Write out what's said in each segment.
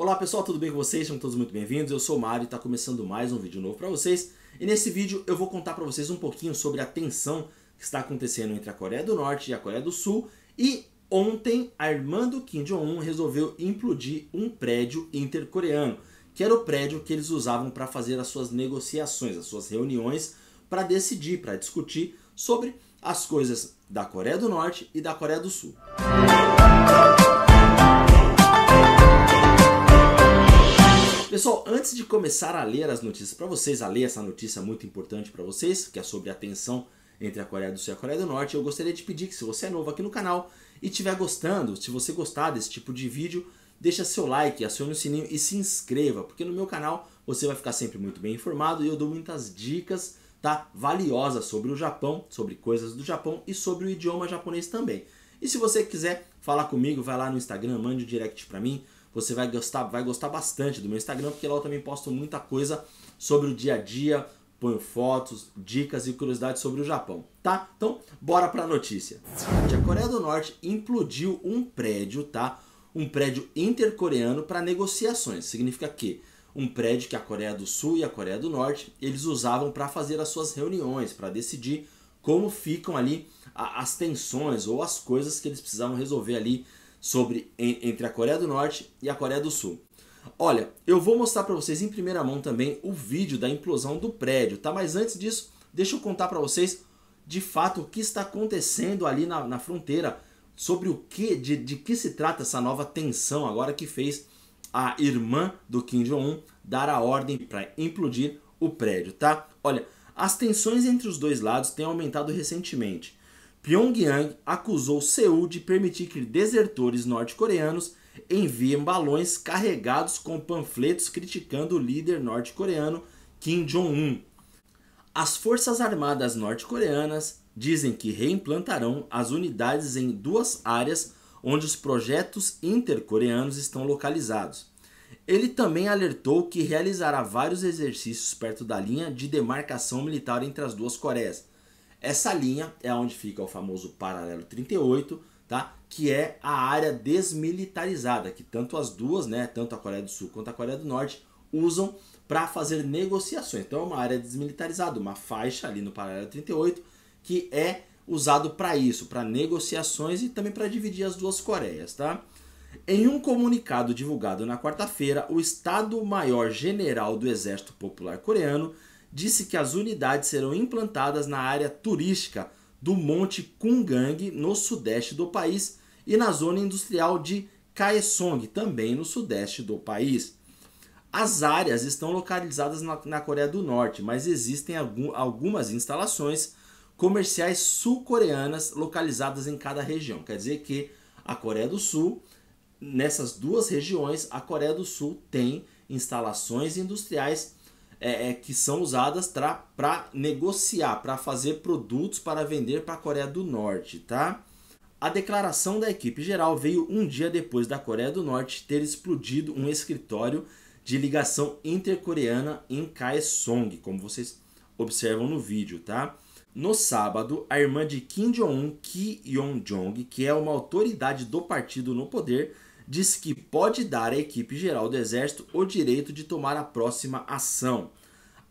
Olá pessoal, tudo bem com vocês? Sejam todos muito bem-vindos. Eu sou o Mário e está começando mais um vídeo novo para vocês. E nesse vídeo eu vou contar para vocês um pouquinho sobre a tensão que está acontecendo entre a Coreia do Norte e a Coreia do Sul. E ontem a irmã do Kim Jong-un resolveu implodir um prédio intercoreano, que era o prédio que eles usavam para fazer as suas negociações, as suas reuniões, para decidir, para discutir sobre as coisas da Coreia do Norte e da Coreia do Sul. Música Pessoal, antes de começar a ler as notícias para vocês, a ler essa notícia muito importante para vocês, que é sobre a tensão entre a Coreia do Sul e a Coreia do Norte, eu gostaria de pedir que se você é novo aqui no canal e estiver gostando, se você gostar desse tipo de vídeo, deixa seu like, acione o sininho e se inscreva, porque no meu canal você vai ficar sempre muito bem informado e eu dou muitas dicas tá, valiosas sobre o Japão, sobre coisas do Japão e sobre o idioma japonês também. E se você quiser falar comigo, vai lá no Instagram, mande um direct para mim, você vai gostar, vai gostar bastante do meu Instagram, porque lá eu também posto muita coisa sobre o dia a dia, ponho fotos, dicas e curiosidades sobre o Japão, tá? Então, bora para a notícia. A Coreia do Norte implodiu um prédio, tá? Um prédio intercoreano para negociações. Significa que um prédio que a Coreia do Sul e a Coreia do Norte eles usavam para fazer as suas reuniões, para decidir como ficam ali as tensões ou as coisas que eles precisavam resolver ali sobre entre a Coreia do Norte e a Coreia do Sul. Olha, eu vou mostrar para vocês em primeira mão também o vídeo da implosão do prédio, tá? Mas antes disso, deixa eu contar para vocês de fato o que está acontecendo ali na, na fronteira, sobre o que, de, de que se trata essa nova tensão agora que fez a irmã do Kim Jong-un dar a ordem para implodir o prédio, tá? Olha, as tensões entre os dois lados têm aumentado recentemente. Pyongyang acusou Seul de permitir que desertores norte-coreanos enviem balões carregados com panfletos criticando o líder norte-coreano Kim Jong-un. As Forças Armadas norte-coreanas dizem que reimplantarão as unidades em duas áreas onde os projetos intercoreanos estão localizados. Ele também alertou que realizará vários exercícios perto da linha de demarcação militar entre as duas Coreias, essa linha é onde fica o famoso paralelo 38, tá? que é a área desmilitarizada, que tanto as duas, né, tanto a Coreia do Sul quanto a Coreia do Norte, usam para fazer negociações. Então é uma área desmilitarizada, uma faixa ali no paralelo 38, que é usado para isso, para negociações e também para dividir as duas Coreias, tá? Em um comunicado divulgado na quarta-feira, o Estado-Maior General do Exército Popular Coreano disse que as unidades serão implantadas na área turística do Monte Kungang, no sudeste do país, e na zona industrial de Kaesong, também no sudeste do país. As áreas estão localizadas na, na Coreia do Norte, mas existem algum, algumas instalações comerciais sul-coreanas localizadas em cada região. Quer dizer que a Coreia do Sul, nessas duas regiões, a Coreia do Sul tem instalações industriais é, é, que são usadas para negociar, para fazer produtos para vender para a Coreia do Norte, tá? A declaração da equipe geral veio um dia depois da Coreia do Norte ter explodido um escritório de ligação intercoreana em Kaesong, como vocês observam no vídeo, tá? No sábado, a irmã de Kim Jong-un, Ki Yong-jong, que é uma autoridade do partido no poder, diz que pode dar à equipe geral do Exército o direito de tomar a próxima ação.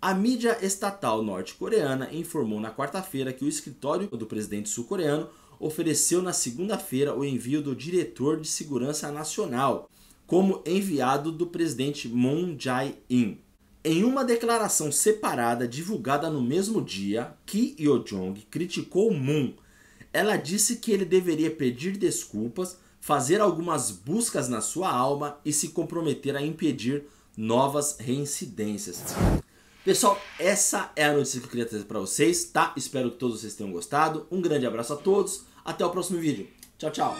A mídia estatal norte-coreana informou na quarta-feira que o escritório do presidente sul-coreano ofereceu na segunda-feira o envio do diretor de segurança nacional como enviado do presidente Moon Jae-in. Em uma declaração separada divulgada no mesmo dia, Kim Yo-jong criticou Moon. Ela disse que ele deveria pedir desculpas fazer algumas buscas na sua alma e se comprometer a impedir novas reincidências. Pessoal, essa é a notícia que eu queria trazer para vocês, tá? Espero que todos vocês tenham gostado. Um grande abraço a todos. Até o próximo vídeo. Tchau, tchau.